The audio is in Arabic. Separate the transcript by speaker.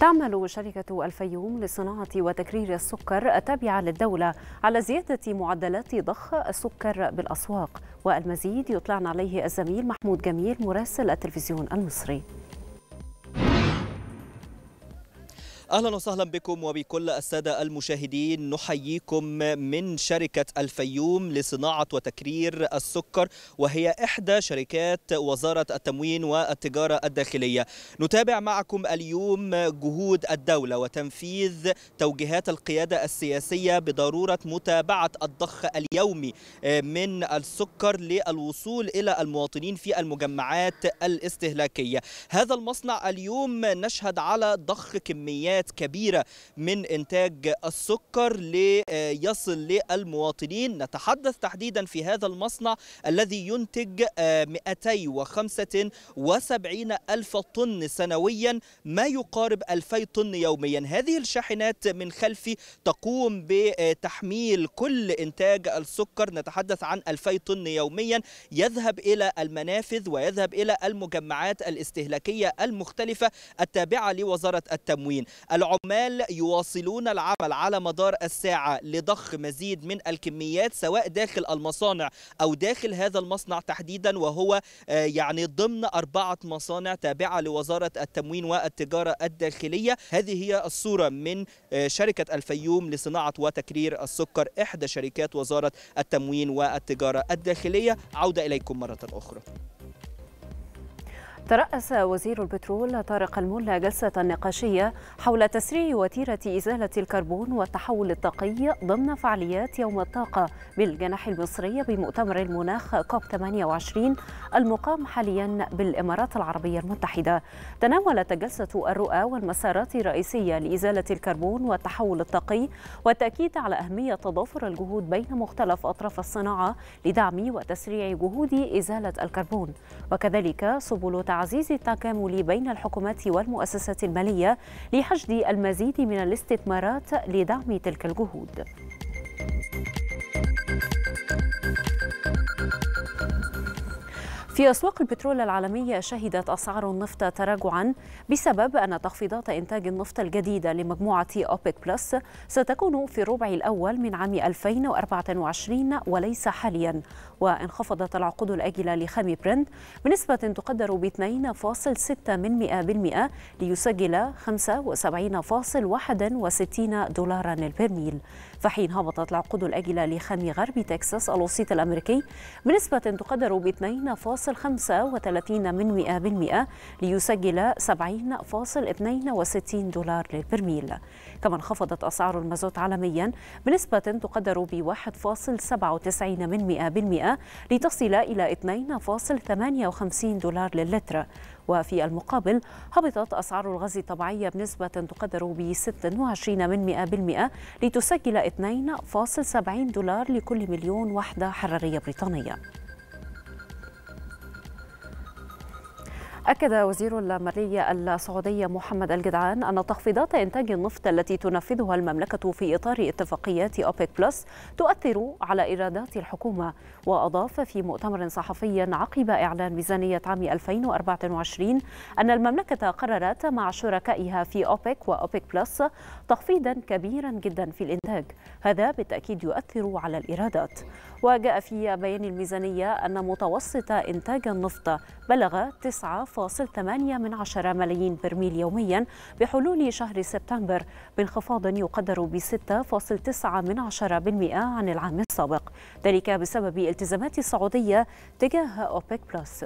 Speaker 1: تعمل شركة الفيوم لصناعة وتكرير السكر التابعة للدولة على زيادة معدلات ضخ السكر بالأسواق والمزيد يطلعنا عليه الزميل محمود جميل مراسل التلفزيون المصري
Speaker 2: اهلا وسهلا بكم وبكل الساده المشاهدين نحييكم من شركه الفيوم لصناعه وتكرير السكر وهي احدى شركات وزاره التموين والتجاره الداخليه. نتابع معكم اليوم جهود الدوله وتنفيذ توجيهات القياده السياسيه بضروره متابعه الضخ اليومي آه، من السكر للوصول الى المواطنين في المجمعات الاستهلاكيه. هذا المصنع اليوم نشهد على ضخ كميات كميات كبيرة من إنتاج السكر ليصل للمواطنين نتحدث تحديدا في هذا المصنع الذي ينتج 275 آه، ألف طن سنويا ما يقارب 2000 طن يوميا هذه الشاحنات من خلفي تقوم بتحميل كل إنتاج السكر نتحدث عن 2000 طن يوميا يذهب إلى المنافذ ويذهب إلى المجمعات الاستهلاكية المختلفة التابعة لوزارة التموين العمال يواصلون العمل على مدار الساعة لضخ مزيد من الكميات سواء داخل المصانع أو داخل هذا المصنع تحديدا وهو آه، يعني ضمن أربعة مصانع تابعة لوزارة التموين والتجارة الداخلية هذه هي الصورة من آه، شركة الفيوم لصناعة وتكرير السكر إحدى شركات وزارة التموين والتجارة الداخلية عودة إليكم مرة أخرى
Speaker 1: ترأس وزير البترول طارق الملا جلسة نقاشية حول تسريع وتيرة إزالة الكربون والتحول الطاقي ضمن فعاليات يوم الطاقة بالجناح المصري بمؤتمر المناخ كوب 28 المقام حاليا بالإمارات العربية المتحدة. تناولت الجلسة الرؤى والمسارات الرئيسية لإزالة الكربون والتحول الطاقي والتأكيد على أهمية تضافر الجهود بين مختلف أطراف الصناعة لدعم وتسريع جهود إزالة الكربون وكذلك سبل تعزيز التكامل بين الحكومات والمؤسسات المالية لحشد المزيد من الاستثمارات لدعم تلك الجهود في أسواق البترول العالمية شهدت أسعار النفط تراجعا بسبب أن تخفيضات إنتاج النفط الجديدة لمجموعة أوبك بلس ستكون في الربع الأول من عام 2024 وليس حاليا وانخفضت العقود الآجلة لخام برنت بنسبة تقدر ب 2.6% ليسجل 75.61 دولارا للبرميل فحين هبطت العقود الآجلة لخام غرب تكساس الوسيط الأمريكي بنسبة تقدر ب 2.5 يصل من ليسجل 70.62 دولار للبرميل كما انخفضت أسعار المازوت عالميا بنسبة تقدر ب 1.97 من لتصل إلى 2.58 دولار للتر وفي المقابل هبطت أسعار الغاز الطبيعي بنسبة تقدر ب 26 من لتسجل 2.70 دولار لكل مليون وحدة حرارية بريطانية أكد وزير المالية السعودية محمد الجدعان أن تخفيضات إنتاج النفط التي تنفذها المملكة في إطار اتفاقيات أوبيك بلس تؤثر على إيرادات الحكومة وأضاف في مؤتمر صحفي عقب إعلان ميزانية عام 2024 أن المملكة قررت مع شركائها في أوبيك وأوبيك بلس تخفيضا كبيرا جدا في الإنتاج هذا بالتأكيد يؤثر على الإيرادات وجاء في بيان الميزانية أن متوسط إنتاج النفط بلغ 9 1.8 من عشرة ملايين برميل يوميا بحلول شهر سبتمبر بانخفاض يقدر ب 6.9 من عشرة بالمئة عن العام السابق ذلك بسبب التزامات السعودية تجاه أوبيك بلس